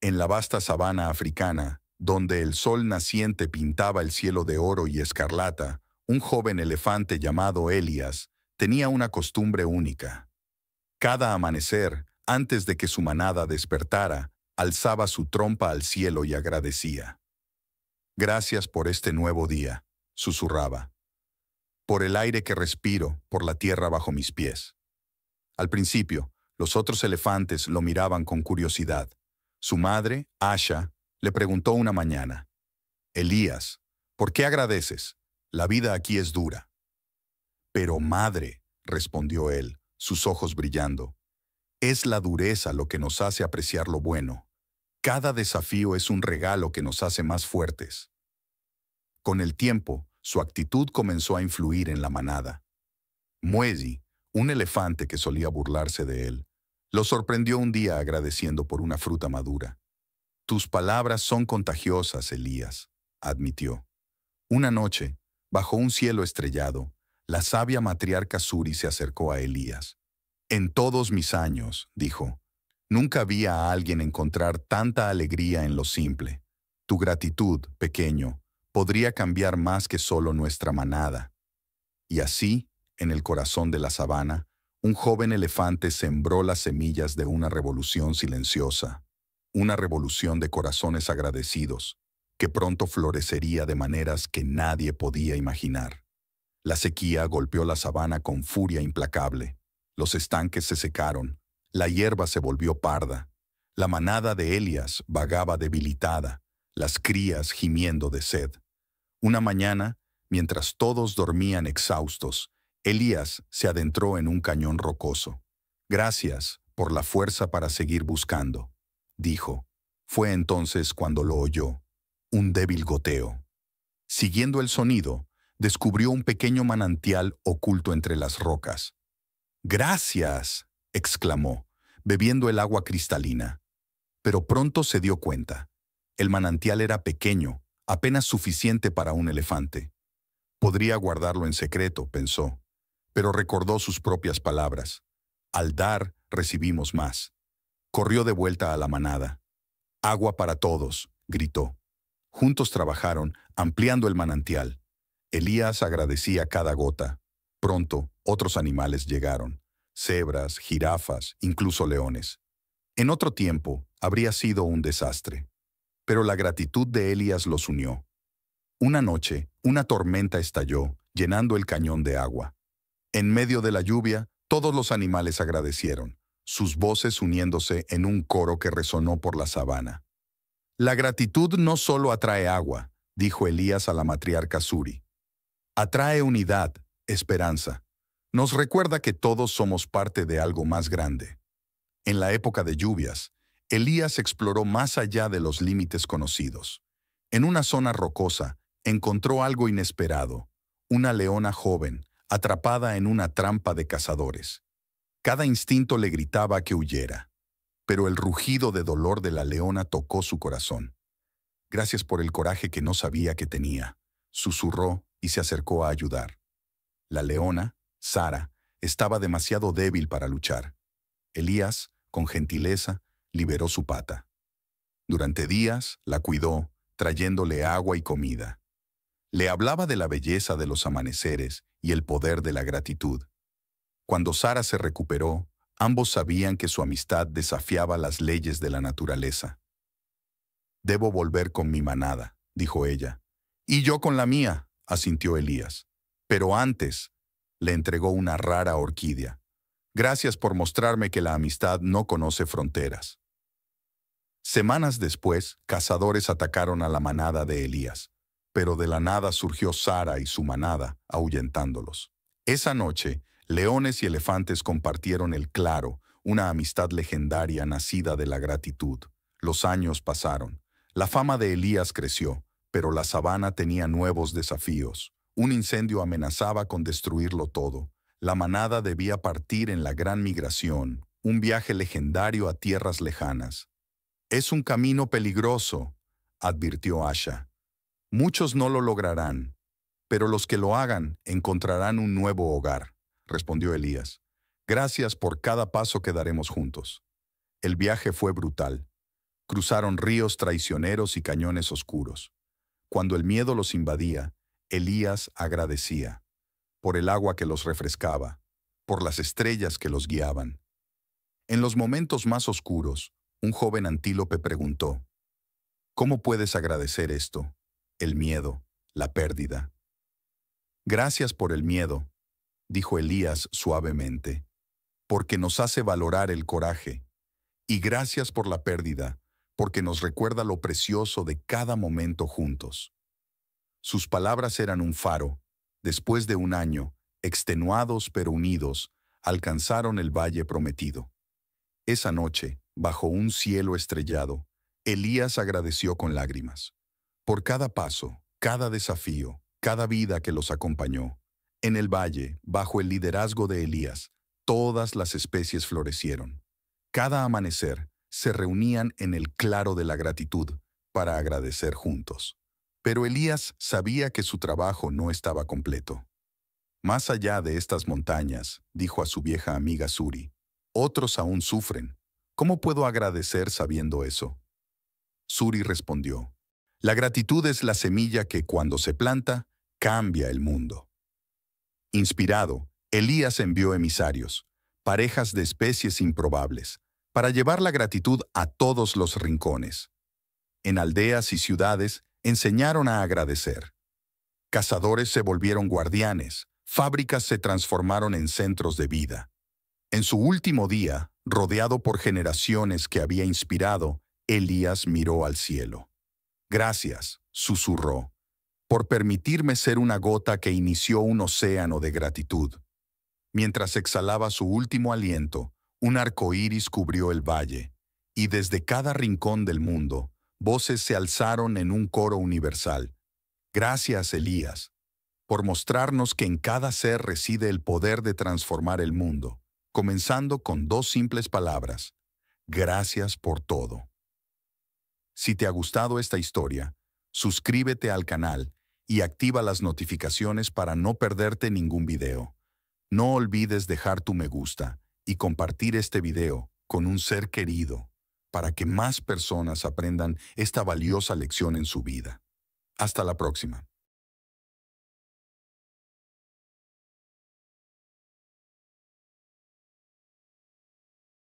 En la vasta sabana africana, donde el sol naciente pintaba el cielo de oro y escarlata, un joven elefante llamado Elias tenía una costumbre única. Cada amanecer, antes de que su manada despertara, alzaba su trompa al cielo y agradecía. Gracias por este nuevo día, susurraba. Por el aire que respiro, por la tierra bajo mis pies. Al principio, los otros elefantes lo miraban con curiosidad, su madre, Asha, le preguntó una mañana, Elías, ¿por qué agradeces? La vida aquí es dura. Pero madre, respondió él, sus ojos brillando, es la dureza lo que nos hace apreciar lo bueno. Cada desafío es un regalo que nos hace más fuertes. Con el tiempo, su actitud comenzó a influir en la manada. Muezi, un elefante que solía burlarse de él, lo sorprendió un día agradeciendo por una fruta madura. Tus palabras son contagiosas, Elías, admitió. Una noche, bajo un cielo estrellado, la sabia matriarca Suri se acercó a Elías. En todos mis años, dijo, nunca vi a alguien encontrar tanta alegría en lo simple. Tu gratitud, pequeño, podría cambiar más que solo nuestra manada. Y así, en el corazón de la sabana, un joven elefante sembró las semillas de una revolución silenciosa, una revolución de corazones agradecidos, que pronto florecería de maneras que nadie podía imaginar. La sequía golpeó la sabana con furia implacable. Los estanques se secaron, la hierba se volvió parda, la manada de Elias vagaba debilitada, las crías gimiendo de sed. Una mañana, mientras todos dormían exhaustos, Elías se adentró en un cañón rocoso. Gracias por la fuerza para seguir buscando, dijo. Fue entonces cuando lo oyó. Un débil goteo. Siguiendo el sonido, descubrió un pequeño manantial oculto entre las rocas. Gracias, exclamó, bebiendo el agua cristalina. Pero pronto se dio cuenta. El manantial era pequeño, apenas suficiente para un elefante. Podría guardarlo en secreto, pensó pero recordó sus propias palabras. Al dar, recibimos más. Corrió de vuelta a la manada. Agua para todos, gritó. Juntos trabajaron, ampliando el manantial. Elías agradecía cada gota. Pronto, otros animales llegaron. Cebras, jirafas, incluso leones. En otro tiempo, habría sido un desastre. Pero la gratitud de Elías los unió. Una noche, una tormenta estalló, llenando el cañón de agua. En medio de la lluvia, todos los animales agradecieron, sus voces uniéndose en un coro que resonó por la sabana. La gratitud no solo atrae agua, dijo Elías a la matriarca Suri. Atrae unidad, esperanza. Nos recuerda que todos somos parte de algo más grande. En la época de lluvias, Elías exploró más allá de los límites conocidos. En una zona rocosa, encontró algo inesperado, una leona joven, atrapada en una trampa de cazadores. Cada instinto le gritaba que huyera, pero el rugido de dolor de la leona tocó su corazón. Gracias por el coraje que no sabía que tenía, susurró y se acercó a ayudar. La leona, Sara, estaba demasiado débil para luchar. Elías, con gentileza, liberó su pata. Durante días la cuidó, trayéndole agua y comida. Le hablaba de la belleza de los amaneceres y el poder de la gratitud. Cuando Sara se recuperó, ambos sabían que su amistad desafiaba las leyes de la naturaleza. Debo volver con mi manada, dijo ella. Y yo con la mía, asintió Elías. Pero antes, le entregó una rara orquídea. Gracias por mostrarme que la amistad no conoce fronteras. Semanas después, cazadores atacaron a la manada de Elías pero de la nada surgió Sara y su manada, ahuyentándolos. Esa noche, leones y elefantes compartieron el claro, una amistad legendaria nacida de la gratitud. Los años pasaron. La fama de Elías creció, pero la sabana tenía nuevos desafíos. Un incendio amenazaba con destruirlo todo. La manada debía partir en la gran migración, un viaje legendario a tierras lejanas. Es un camino peligroso, advirtió Asha. Muchos no lo lograrán, pero los que lo hagan encontrarán un nuevo hogar, respondió Elías. Gracias por cada paso que daremos juntos. El viaje fue brutal. Cruzaron ríos traicioneros y cañones oscuros. Cuando el miedo los invadía, Elías agradecía por el agua que los refrescaba, por las estrellas que los guiaban. En los momentos más oscuros, un joven antílope preguntó, ¿Cómo puedes agradecer esto? el miedo, la pérdida. Gracias por el miedo, dijo Elías suavemente, porque nos hace valorar el coraje. Y gracias por la pérdida, porque nos recuerda lo precioso de cada momento juntos. Sus palabras eran un faro. Después de un año, extenuados pero unidos, alcanzaron el valle prometido. Esa noche, bajo un cielo estrellado, Elías agradeció con lágrimas por cada paso, cada desafío, cada vida que los acompañó. En el valle, bajo el liderazgo de Elías, todas las especies florecieron. Cada amanecer se reunían en el claro de la gratitud para agradecer juntos. Pero Elías sabía que su trabajo no estaba completo. Más allá de estas montañas, dijo a su vieja amiga Suri, otros aún sufren. ¿Cómo puedo agradecer sabiendo eso? Suri respondió, la gratitud es la semilla que cuando se planta, cambia el mundo. Inspirado, Elías envió emisarios, parejas de especies improbables, para llevar la gratitud a todos los rincones. En aldeas y ciudades enseñaron a agradecer. Cazadores se volvieron guardianes, fábricas se transformaron en centros de vida. En su último día, rodeado por generaciones que había inspirado, Elías miró al cielo. Gracias, susurró, por permitirme ser una gota que inició un océano de gratitud. Mientras exhalaba su último aliento, un arco iris cubrió el valle, y desde cada rincón del mundo, voces se alzaron en un coro universal. Gracias, Elías, por mostrarnos que en cada ser reside el poder de transformar el mundo, comenzando con dos simples palabras. Gracias por todo. Si te ha gustado esta historia, suscríbete al canal y activa las notificaciones para no perderte ningún video. No olvides dejar tu me gusta y compartir este video con un ser querido para que más personas aprendan esta valiosa lección en su vida. Hasta la próxima.